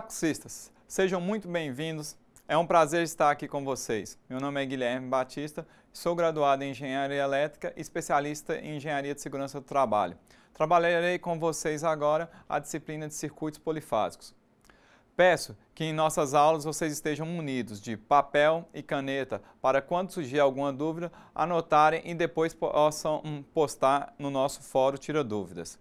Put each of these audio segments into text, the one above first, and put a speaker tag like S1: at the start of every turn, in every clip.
S1: taxistas, sejam muito bem-vindos. É um prazer estar aqui com vocês. Meu nome é Guilherme Batista, sou graduado em Engenharia Elétrica e especialista em Engenharia de Segurança do Trabalho. Trabalharei com vocês agora a disciplina de circuitos polifásicos. Peço que em nossas aulas vocês estejam munidos de papel e caneta para quando surgir alguma dúvida, anotarem e depois possam hum, postar no nosso fórum Tira Dúvidas.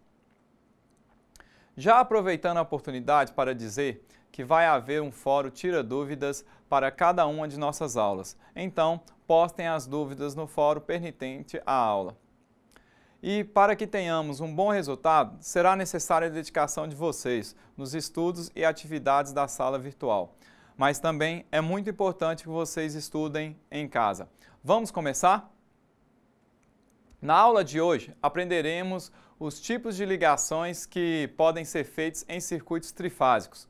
S1: Já aproveitando a oportunidade para dizer que vai haver um fórum Tira Dúvidas para cada uma de nossas aulas. Então, postem as dúvidas no fórum permitente à aula. E para que tenhamos um bom resultado, será necessária a dedicação de vocês nos estudos e atividades da sala virtual. Mas também é muito importante que vocês estudem em casa. Vamos começar? Na aula de hoje, aprenderemos os tipos de ligações que podem ser feitos em circuitos trifásicos.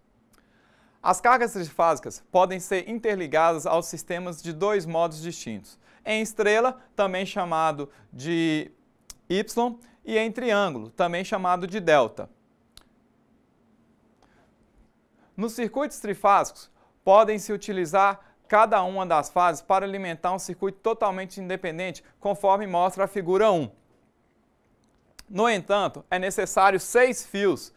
S1: As cargas trifásicas podem ser interligadas aos sistemas de dois modos distintos. Em estrela, também chamado de Y, e em triângulo, também chamado de delta. Nos circuitos trifásicos, podem-se utilizar cada uma das fases para alimentar um circuito totalmente independente, conforme mostra a figura 1. No entanto, é necessário seis fios.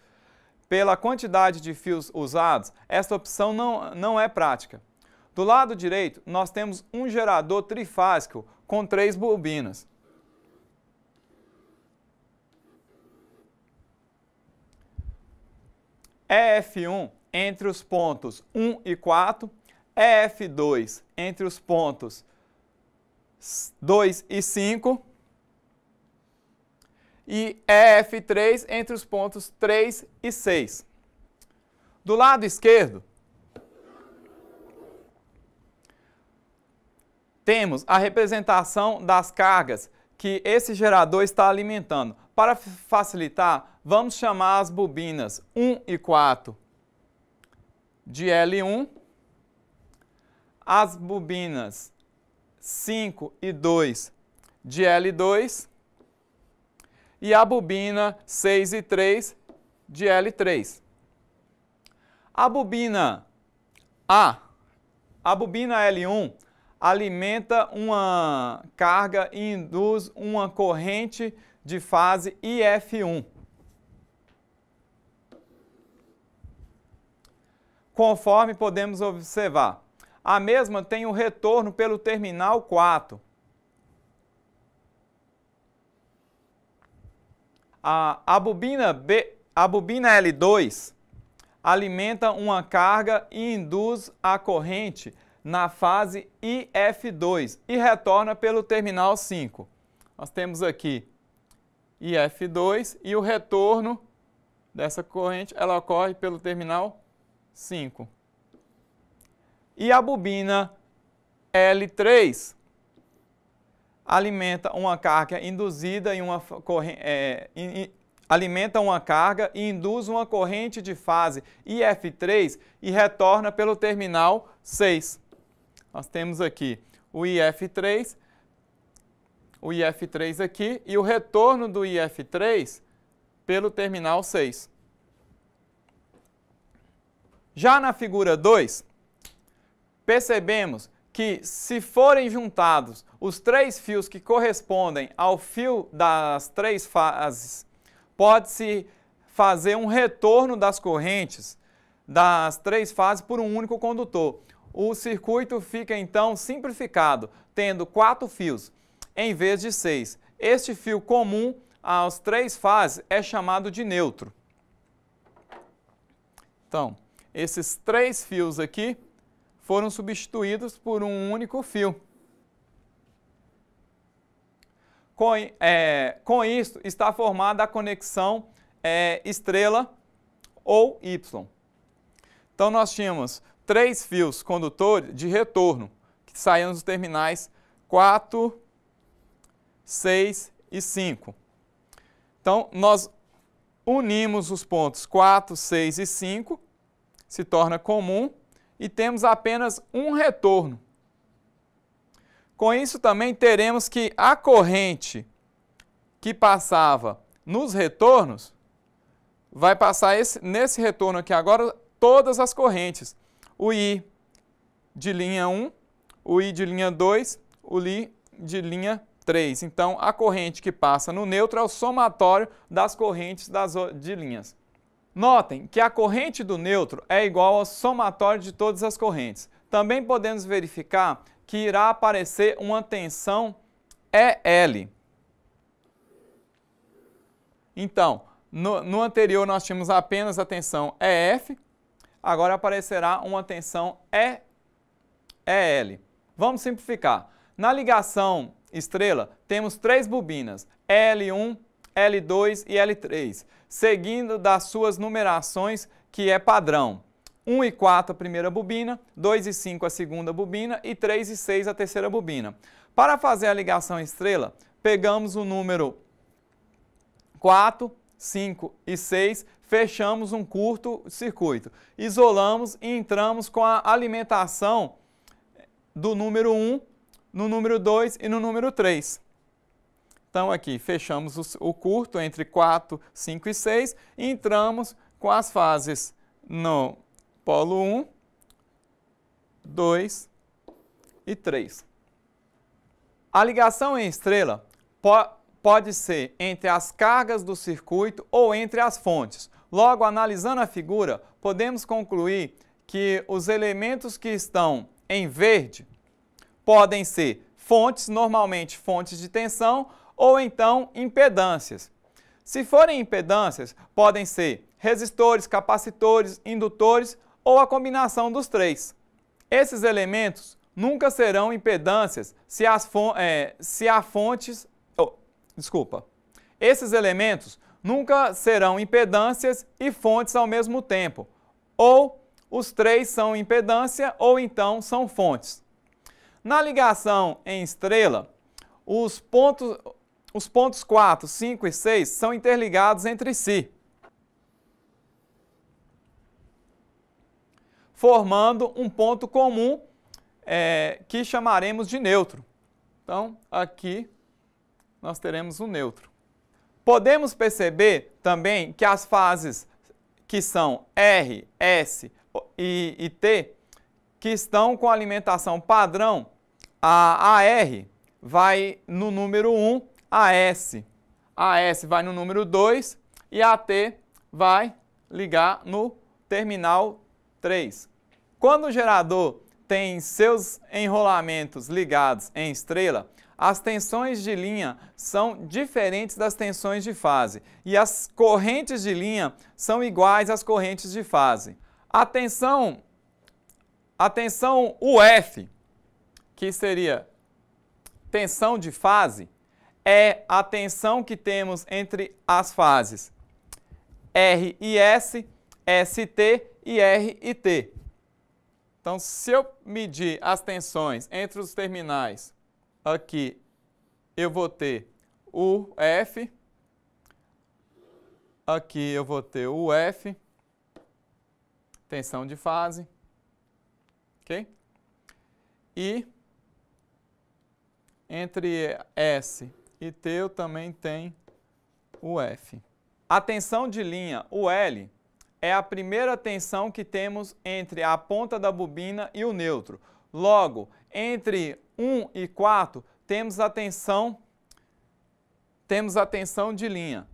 S1: Pela quantidade de fios usados, esta opção não, não é prática. Do lado direito, nós temos um gerador trifásico com três bobinas. EF1 entre os pontos 1 e 4 é F2 entre os pontos 2 e 5 e é F3 entre os pontos 3 e 6. Do lado esquerdo, temos a representação das cargas que esse gerador está alimentando. Para facilitar, vamos chamar as bobinas 1 e 4 de L1 as bobinas 5 e 2 de L2 e a bobina 6 e 3 de L3. A bobina A, a bobina L1 alimenta uma carga e induz uma corrente de fase IF1. Conforme podemos observar, a mesma tem o retorno pelo terminal 4. A, a, bobina B, a bobina L2 alimenta uma carga e induz a corrente na fase IF2 e retorna pelo terminal 5. Nós temos aqui IF2 e o retorno dessa corrente ela ocorre pelo terminal 5 e a bobina L3 alimenta uma carga induzida em uma corrente, é, in, alimenta uma carga e induz uma corrente de fase IF3 e retorna pelo terminal 6. Nós temos aqui o IF3, o IF3 aqui e o retorno do IF3 pelo terminal 6. Já na figura 2, percebemos que se forem juntados os três fios que correspondem ao fio das três fases, pode-se fazer um retorno das correntes das três fases por um único condutor. O circuito fica então simplificado, tendo quatro fios em vez de seis. Este fio comum às três fases é chamado de neutro. Então, esses três fios aqui foram substituídos por um único fio. Com, é, com isso, está formada a conexão é, estrela ou Y. Então, nós tínhamos três fios condutores de retorno, que saíam dos terminais 4, 6 e 5. Então, nós unimos os pontos 4, 6 e 5, se torna comum, e temos apenas um retorno. Com isso também teremos que a corrente que passava nos retornos vai passar esse, nesse retorno aqui agora todas as correntes. O I de linha 1, o I de linha 2, o I de linha 3. Então, a corrente que passa no neutro é o somatório das correntes das, de linhas. Notem que a corrente do neutro é igual ao somatório de todas as correntes. Também podemos verificar que irá aparecer uma tensão EL. Então, no, no anterior nós tínhamos apenas a tensão EF, agora aparecerá uma tensão e, EL. Vamos simplificar. Na ligação estrela, temos três bobinas, L1, L2 e L3, seguindo das suas numerações que é padrão. 1 e 4 a primeira bobina, 2 e 5 a segunda bobina e 3 e 6 a terceira bobina. Para fazer a ligação estrela, pegamos o número 4, 5 e 6, fechamos um curto circuito, isolamos e entramos com a alimentação do número 1, no número 2 e no número 3. Então aqui fechamos o, curto entre 4, 5 e 6 e entramos com as fases no polo 1, 2 e 3. A ligação em estrela po pode ser entre as cargas do circuito ou entre as fontes. Logo, analisando a figura, podemos concluir que os elementos que estão em verde podem ser fontes, normalmente fontes de tensão, ou então impedâncias. Se forem impedâncias, podem ser resistores, capacitores, indutores ou a combinação dos três. Esses elementos nunca serão impedâncias se, as é, se fontes. Oh, desculpa. Esses elementos nunca serão impedâncias e fontes ao mesmo tempo. Ou os três são impedância ou então são fontes. Na ligação em estrela, os pontos, os pontos 4, 5 e 6 são interligados entre si, formando um ponto comum é, que chamaremos de neutro. Então, aqui nós teremos o um neutro. Podemos perceber também que as fases que são R, S e, e T, que estão com alimentação padrão, a AR vai no número 1 AS. AS vai no número 2 e AT vai ligar no terminal 3. Quando o gerador tem seus enrolamentos ligados em estrela, as tensões de linha são diferentes das tensões de fase e as correntes de linha são iguais às correntes de fase. A tensão, a tensão UF, que seria tensão de fase, é a tensão que temos entre as fases R e S, ST e R e T. Então, se eu medir as tensões entre os terminais, aqui eu vou ter o F, aqui eu vou ter o F, tensão de fase, ok? E entre S e teu também tem o F. A tensão de linha, o L, é a primeira tensão que temos entre a ponta da bobina e o neutro. Logo, entre 1 e 4, temos a tensão, temos a tensão de linha.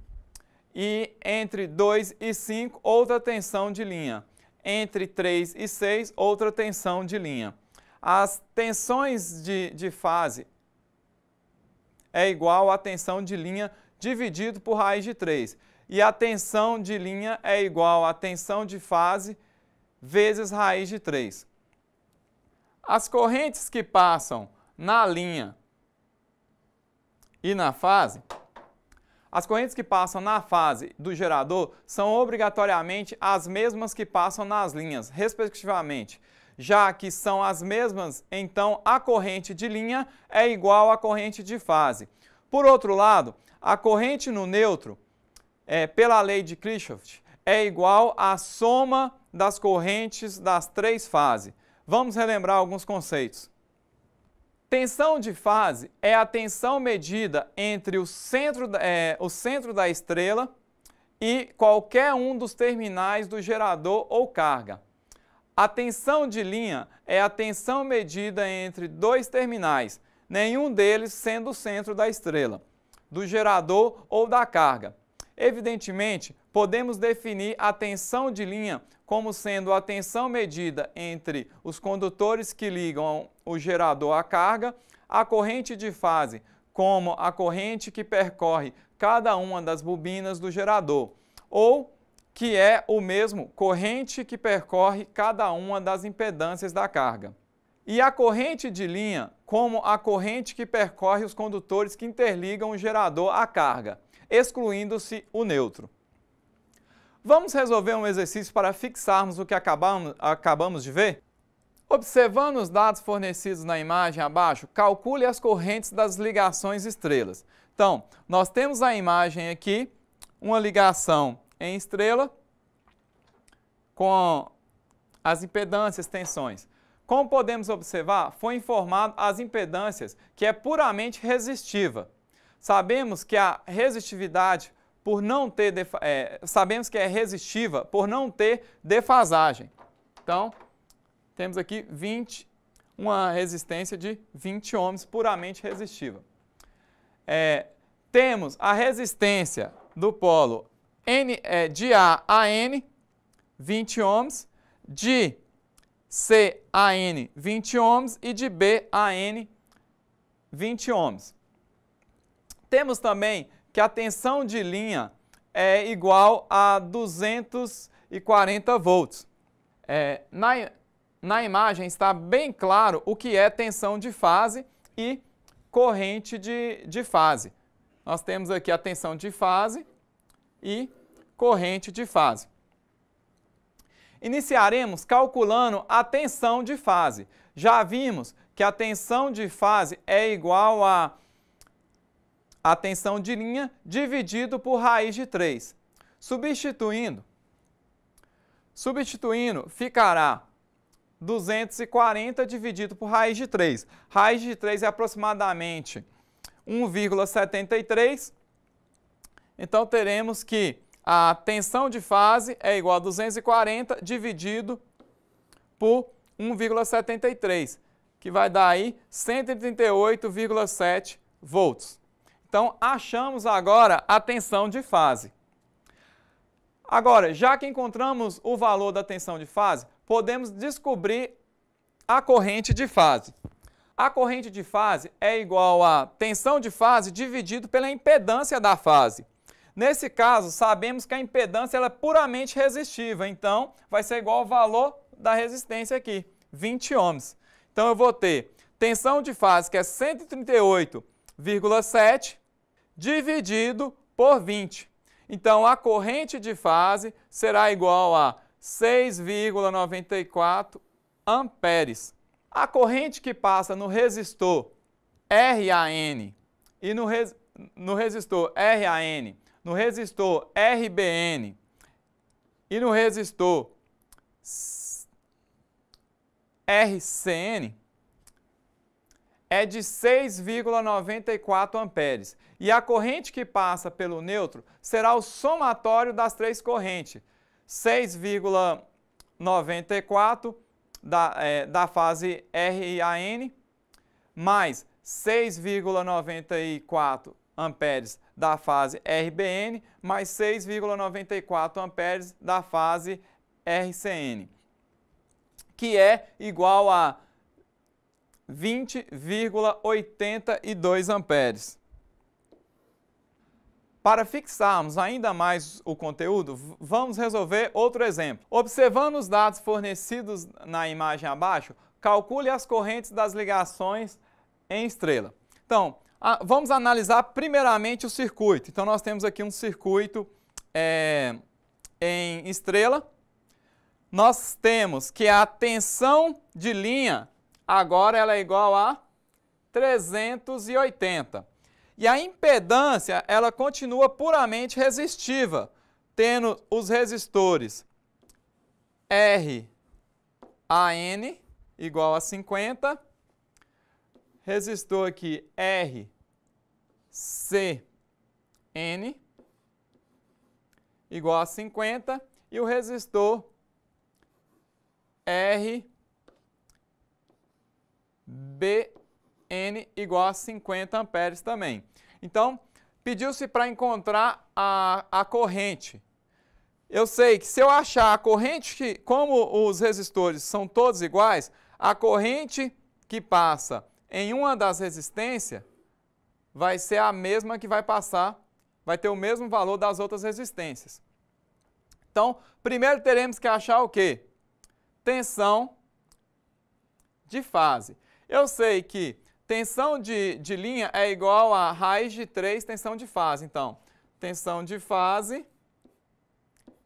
S1: E entre 2 e 5, outra tensão de linha. Entre 3 e 6, outra tensão de linha. As tensões de, de fase é igual à tensão de linha dividido por raiz de 3. E a tensão de linha é igual à tensão de fase vezes raiz de 3. As correntes que passam na linha e na fase, as correntes que passam na fase do gerador são obrigatoriamente as mesmas que passam nas linhas, respectivamente já que são as mesmas, então a corrente de linha é igual à corrente de fase. Por outro lado, a corrente no neutro, é, pela lei de Kirchhoff, é igual à soma das correntes das três fases. Vamos relembrar alguns conceitos. Tensão de fase é a tensão medida entre o centro, é, o centro da estrela e qualquer um dos terminais do gerador ou carga. A tensão de linha é a tensão medida entre dois terminais, nenhum deles sendo o centro da estrela, do gerador ou da carga. Evidentemente, podemos definir a tensão de linha como sendo a tensão medida entre os condutores que ligam o gerador à carga, a corrente de fase como a corrente que percorre cada uma das bobinas do gerador, ou que é o mesmo corrente que percorre cada uma das impedâncias da carga. E a corrente de linha, como a corrente que percorre os condutores que interligam o gerador à carga, excluindo-se o neutro. Vamos resolver um exercício para fixarmos o que acabamos, acabamos de ver? Observando os dados fornecidos na imagem abaixo, calcule as correntes das ligações estrelas. Então, nós temos a imagem aqui, uma ligação em estrela com as impedâncias, tensões. Como podemos observar, foi informado as impedâncias, que é puramente resistiva. Sabemos que a resistividade por não ter é, sabemos que é resistiva por não ter defasagem. Então, temos aqui 20, uma resistência de 20 ohms puramente resistiva. É, temos a resistência do polo N, é, de A a N, 20 ohms, de C a N, 20 ohms e de B a N, 20 ohms. Temos também que a tensão de linha é igual a 240 volts. É, na, na imagem está bem claro o que é tensão de fase e corrente de, de fase. Nós temos aqui a tensão de fase e corrente de fase. Iniciaremos calculando a tensão de fase. Já vimos que a tensão de fase é igual a a tensão de linha dividido por raiz de 3. Substituindo, substituindo ficará 240 dividido por raiz de 3. Raiz de 3 é aproximadamente 1,73. Então teremos que a tensão de fase é igual a 240 dividido por 1,73, que vai dar aí 138,7 volts. Então, achamos agora a tensão de fase. Agora, já que encontramos o valor da tensão de fase, podemos descobrir a corrente de fase. A corrente de fase é igual a tensão de fase dividido pela impedância da fase. Nesse caso, sabemos que a impedância ela é puramente resistiva, então vai ser igual ao valor da resistência aqui, 20 ohms. Então eu vou ter tensão de fase que é 138,7 dividido por 20. Então a corrente de fase será igual a 6,94 amperes. A corrente que passa no resistor RAN e no, res, no resistor RAN no resistor RBN e no resistor RCN é de 6,94 amperes. E a corrente que passa pelo neutro será o somatório das três correntes, 6,94 da, é, da fase RAN mais 6,94 amperes da fase RBN mais 6,94 amperes da fase RCN, que é igual a 20,82 amperes. Para fixarmos ainda mais o conteúdo, vamos resolver outro exemplo. Observando os dados fornecidos na imagem abaixo, calcule as correntes das ligações em estrela. Então, ah, vamos analisar primeiramente o circuito. Então, nós temos aqui um circuito é, em estrela. Nós temos que a tensão de linha agora ela é igual a 380. E a impedância ela continua puramente resistiva, tendo os resistores RAN igual a 50 resistor aqui R, C, N, igual a 50, e o resistor R, B, N igual a 50 amperes também. Então, pediu-se para encontrar a, a corrente. Eu sei que se eu achar a corrente, que, como os resistores são todos iguais, a corrente que passa em uma das resistências, vai ser a mesma que vai passar, vai ter o mesmo valor das outras resistências. Então, primeiro teremos que achar o quê? Tensão de fase. Eu sei que tensão de, de linha é igual a raiz de 3 tensão de fase. Então, tensão de fase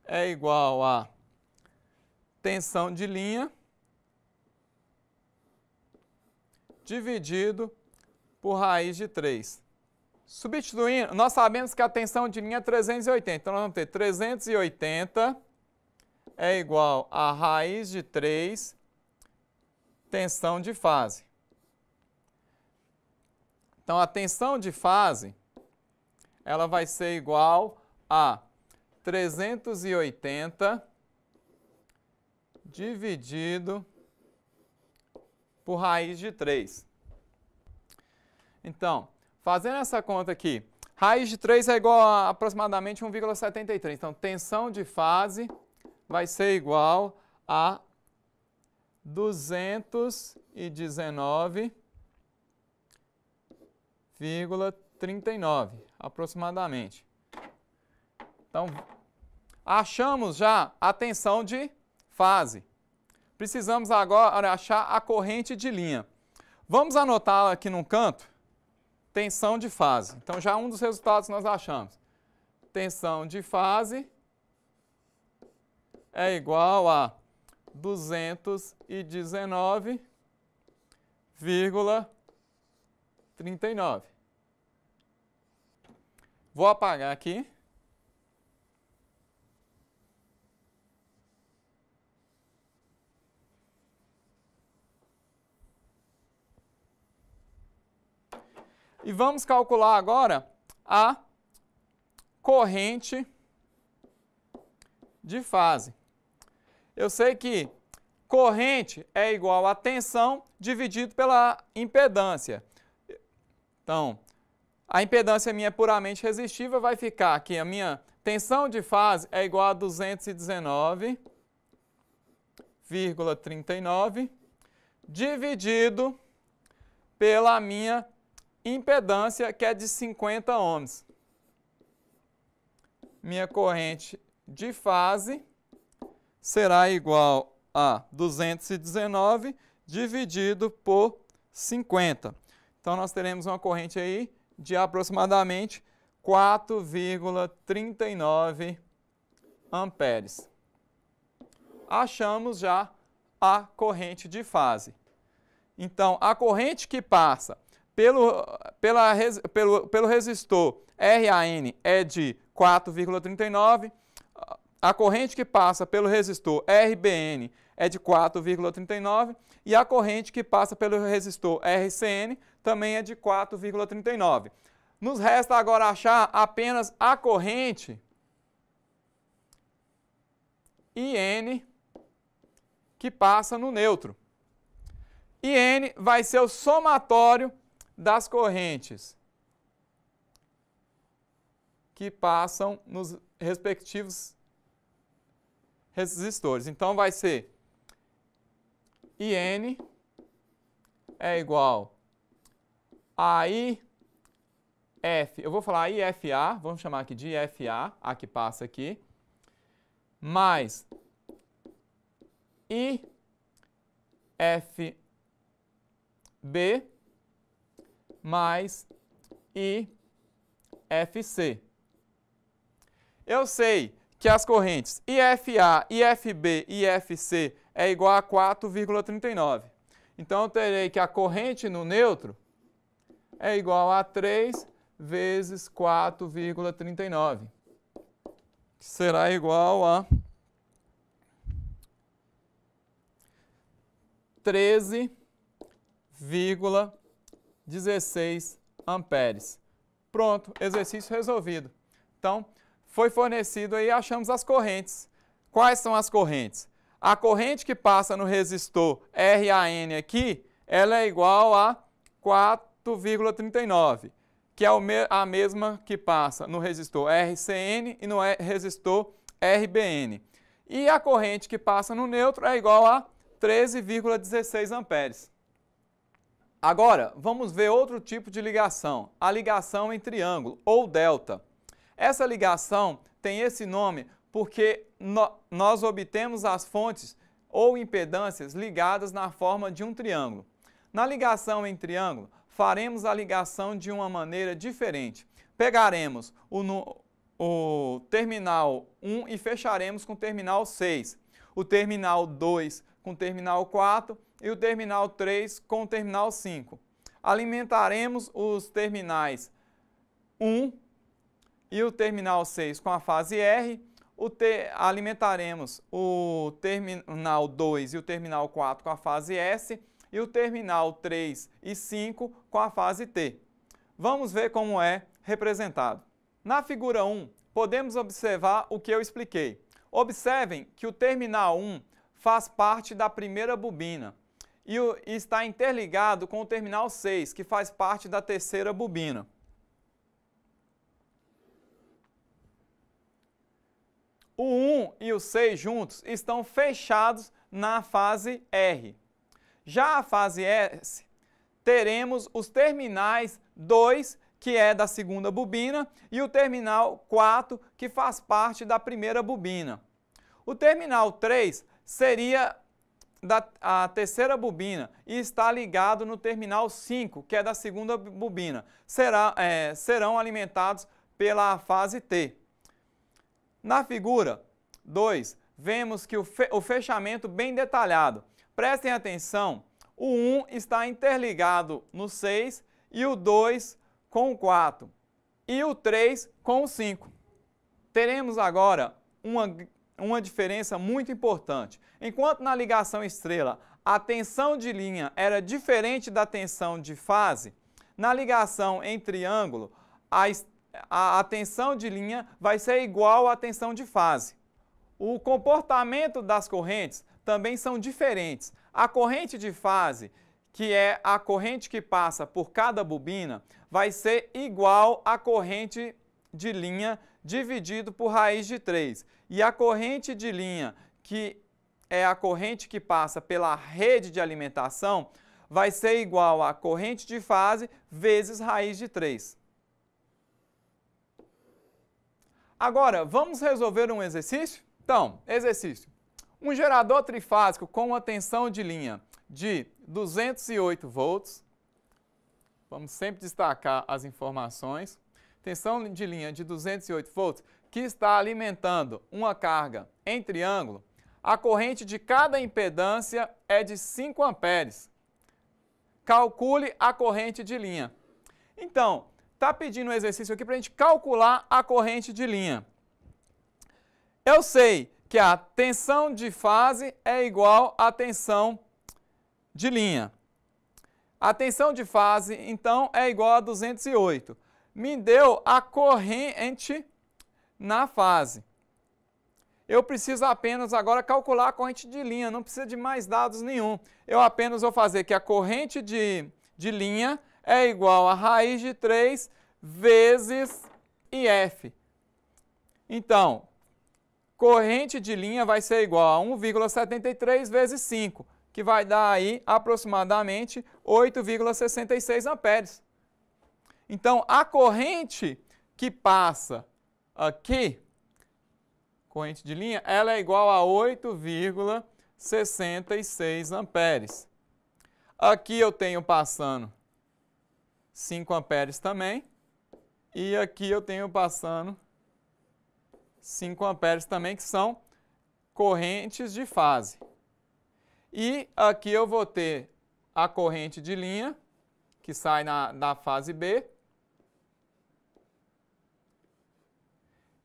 S1: é igual a tensão de linha dividido por raiz de 3. Substituindo, nós sabemos que a tensão de linha é 380. Então, nós vamos ter 380 é igual a raiz de 3 tensão de fase. Então, a tensão de fase ela vai ser igual a 380 dividido por raiz de 3. Então, fazendo essa conta aqui, raiz de 3 é igual a aproximadamente 1,73. Então, tensão de fase vai ser igual a 219,39 aproximadamente. Então, achamos já a tensão de fase. Precisamos agora achar a corrente de linha. Vamos anotá-la aqui num canto? Tensão de fase. Então, já é um dos resultados nós achamos. Tensão de fase é igual a 219,39. Vou apagar aqui. E vamos calcular agora a corrente de fase. Eu sei que corrente é igual a tensão dividido pela impedância. Então, a impedância minha puramente resistiva vai ficar aqui. A minha tensão de fase é igual a 219,39 dividido pela minha impedância, que é de 50 ohms. Minha corrente de fase será igual a 219 dividido por 50. Então, nós teremos uma corrente aí de aproximadamente 4,39 amperes. Achamos já a corrente de fase. Então, a corrente que passa pelo, pela, pelo, pelo resistor RAN é de 4,39, a corrente que passa pelo resistor RBN é de 4,39 e a corrente que passa pelo resistor RCN também é de 4,39. Nos resta agora achar apenas a corrente IN que passa no neutro. IN vai ser o somatório das correntes que passam nos respectivos resistores. Então vai ser IN é igual a IF, eu vou falar IFA, vamos chamar aqui de IFA, a que passa aqui, mais IFB mais IFC. Eu sei que as correntes IFA, IFB e IFC é igual a 4,39. Então, eu terei que a corrente no neutro é igual a 3 vezes 4,39, que será igual a 13,39. 16 amperes. Pronto, exercício resolvido. Então, foi fornecido aí, achamos as correntes. Quais são as correntes? A corrente que passa no resistor RAN aqui, ela é igual a 4,39, que é a mesma que passa no resistor RCN e no resistor RBN. E a corrente que passa no neutro é igual a 13,16 amperes. Agora, vamos ver outro tipo de ligação, a ligação em triângulo ou delta. Essa ligação tem esse nome porque no, nós obtemos as fontes ou impedâncias ligadas na forma de um triângulo. Na ligação em triângulo, faremos a ligação de uma maneira diferente. Pegaremos o, o terminal 1 e fecharemos com o terminal 6, o terminal 2 com o terminal 4 e o terminal 3 com o terminal 5. Alimentaremos os terminais 1 e o terminal 6 com a fase R. O te, alimentaremos o terminal 2 e o terminal 4 com a fase S e o terminal 3 e 5 com a fase T. Vamos ver como é representado. Na figura 1, podemos observar o que eu expliquei. Observem que o terminal 1 faz parte da primeira bobina, e, está interligado com o terminal 6, que faz parte da terceira bobina. O 1 e o 6 juntos estão fechados na fase R. Já a fase S, teremos os terminais 2, que é da segunda bobina, e o terminal 4, que faz parte da primeira bobina. O terminal 3 seria da a terceira bobina e está ligado no terminal 5, que é da segunda bobina, será, é, serão alimentados pela fase T. Na figura 2, vemos que o, fe, o fechamento bem detalhado. Prestem atenção, o 1 um está interligado no 6 e o 2 com o 4 e o 3 com o 5. Teremos agora uma uma diferença muito importante. Enquanto na ligação estrela a tensão de linha era diferente da tensão de fase, na ligação em triângulo a, a, a tensão de linha vai ser igual à tensão de fase. O comportamento das correntes também são diferentes. A corrente de fase, que é a corrente que passa por cada bobina, vai ser igual à corrente de linha dividido por raiz de 3. E a corrente de linha, que é a corrente que passa pela rede de alimentação, vai ser igual à corrente de fase vezes raiz de 3. Agora, vamos resolver um exercício? Então, exercício. Um gerador trifásico com uma tensão de linha de 208 volts. Vamos sempre destacar as informações tensão de linha de 208 volts que está alimentando uma carga em triângulo, a corrente de cada impedância é de 5 amperes. Calcule a corrente de linha. Então, está pedindo um exercício aqui para a gente calcular a corrente de linha. Eu sei que a tensão de fase é igual à tensão de linha. A tensão de fase, então, é igual a 208 me deu a corrente na fase. Eu preciso apenas agora calcular a corrente de linha, não precisa de mais dados nenhum. Eu apenas vou fazer que a corrente de, de linha é igual a raiz de 3 vezes IF. Então, corrente de linha vai ser igual a 1,73 vezes 5, que vai dar aí aproximadamente 8,66 amperes. Então, a corrente que passa aqui, corrente de linha, ela é igual a 8,66 amperes. Aqui eu tenho passando 5 amperes também. E aqui eu tenho passando 5 amperes também, que são correntes de fase. E aqui eu vou ter a corrente de linha, que sai na, da fase B,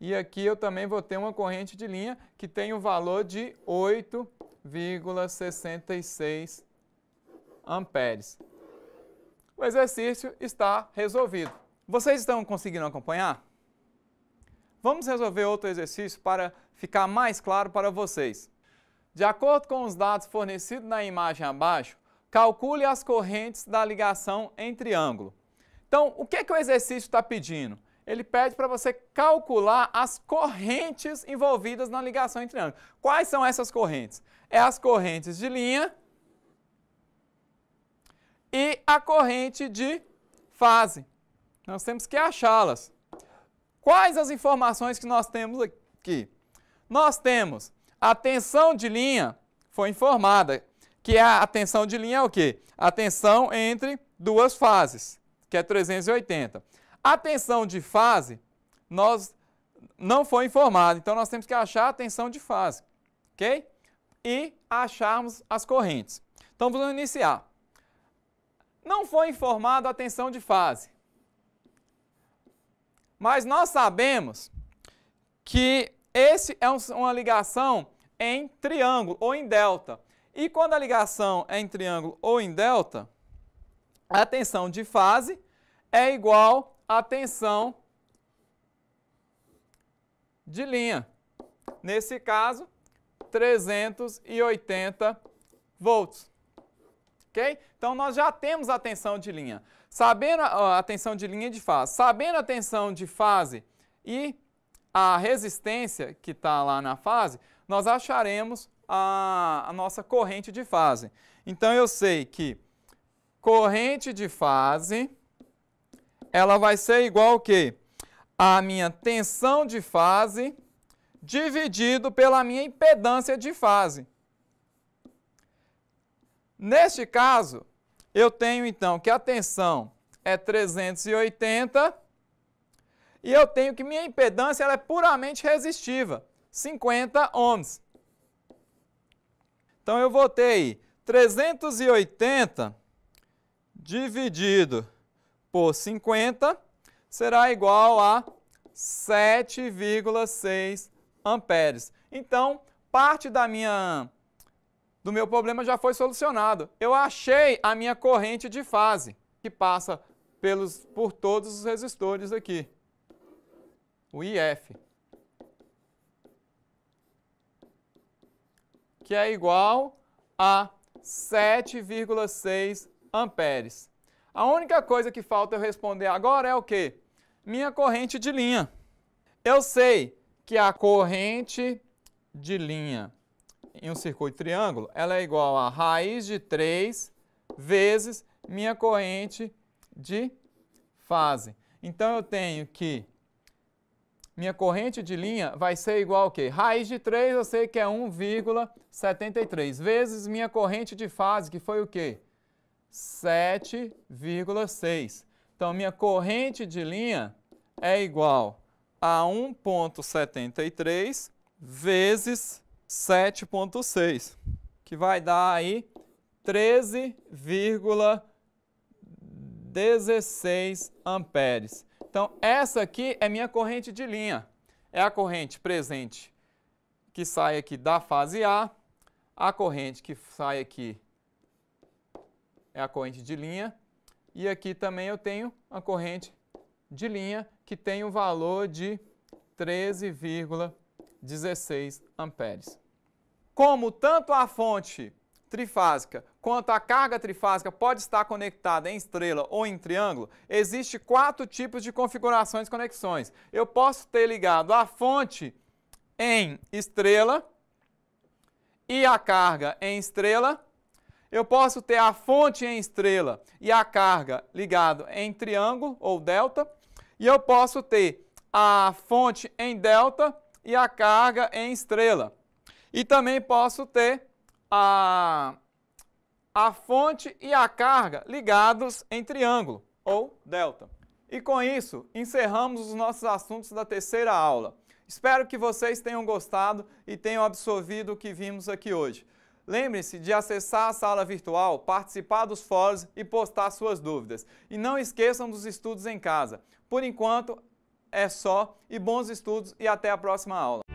S1: E aqui eu também vou ter uma corrente de linha que tem o um valor de 8,66 amperes. O exercício está resolvido. Vocês estão conseguindo acompanhar? Vamos resolver outro exercício para ficar mais claro para vocês. De acordo com os dados fornecidos na imagem abaixo, calcule as correntes da ligação em triângulo. Então, o que, é que o exercício está pedindo? ele pede para você calcular as correntes envolvidas na ligação entre ângulos. Quais são essas correntes? É as correntes de linha e a corrente de fase. Nós temos que achá-las. Quais as informações que nós temos aqui? Nós temos a tensão de linha foi informada, que a tensão de linha é o quê? A tensão entre duas fases, que é 380. A tensão de fase, nós não foi informado, então nós temos que achar a tensão de fase, ok? E acharmos as correntes. Então vamos iniciar. Não foi informado a tensão de fase, mas nós sabemos que esse é uma ligação em triângulo ou em delta. E quando a ligação é em triângulo ou em delta, a tensão de fase é igual a tensão de linha. Nesse caso, 380 volts. Ok? Então, nós já temos a tensão de linha. Sabendo a tensão de linha de fase, sabendo a tensão de fase e a resistência que está lá na fase, nós acharemos a, a, nossa corrente de fase. Então, eu sei que corrente de fase ela vai ser igual ao quê? A minha tensão de fase dividido pela minha impedância de fase. Neste caso, eu tenho então que a tensão é 380 e eu tenho que minha impedância ela é puramente resistiva, 50 ohms. Então eu vou ter aí 380 dividido por 50 será igual a 7,6 amperes. Então, parte da minha do meu problema já foi solucionado. Eu achei a minha corrente de fase, que passa pelos, por todos os resistores aqui. O IF. Que é igual a 7,6 amperes. A única coisa que falta eu responder agora é o quê? Minha corrente de linha. Eu sei que a corrente de linha em um circuito triângulo, ela é igual a raiz de 3 vezes minha corrente de fase. Então eu tenho que minha corrente de linha vai ser igual ao quê? Raiz de 3 eu sei que é 1,73 vezes minha corrente de fase, que foi o quê? 7,6. Então, minha corrente de linha é igual a 1,73 vezes 7,6, que vai dar aí 13,16 amperes. Então, essa aqui é minha corrente de linha. É a corrente presente que sai aqui da fase A, a corrente que sai aqui é a corrente de linha. E aqui também eu tenho a corrente de linha que tem o um valor de 13,16 amperes. Como tanto a fonte trifásica quanto a carga trifásica pode estar conectada em estrela ou em triângulo, existe quatro tipos de configurações e conexões. Eu posso ter ligado a fonte em estrela e a carga em estrela eu posso ter a fonte em estrela e a carga ligado em triângulo ou delta, e eu posso ter a fonte em delta e a carga em estrela. E também posso ter a, a fonte e a carga ligados em triângulo ou delta. E com isso, encerramos os nossos assuntos da terceira aula. Espero que vocês tenham gostado e tenham absorvido o que vimos aqui hoje. Lembre-se de acessar a sala virtual, participar dos fóruns e postar suas dúvidas. E não esqueçam dos estudos em casa. Por enquanto, é só e bons estudos e até a próxima aula.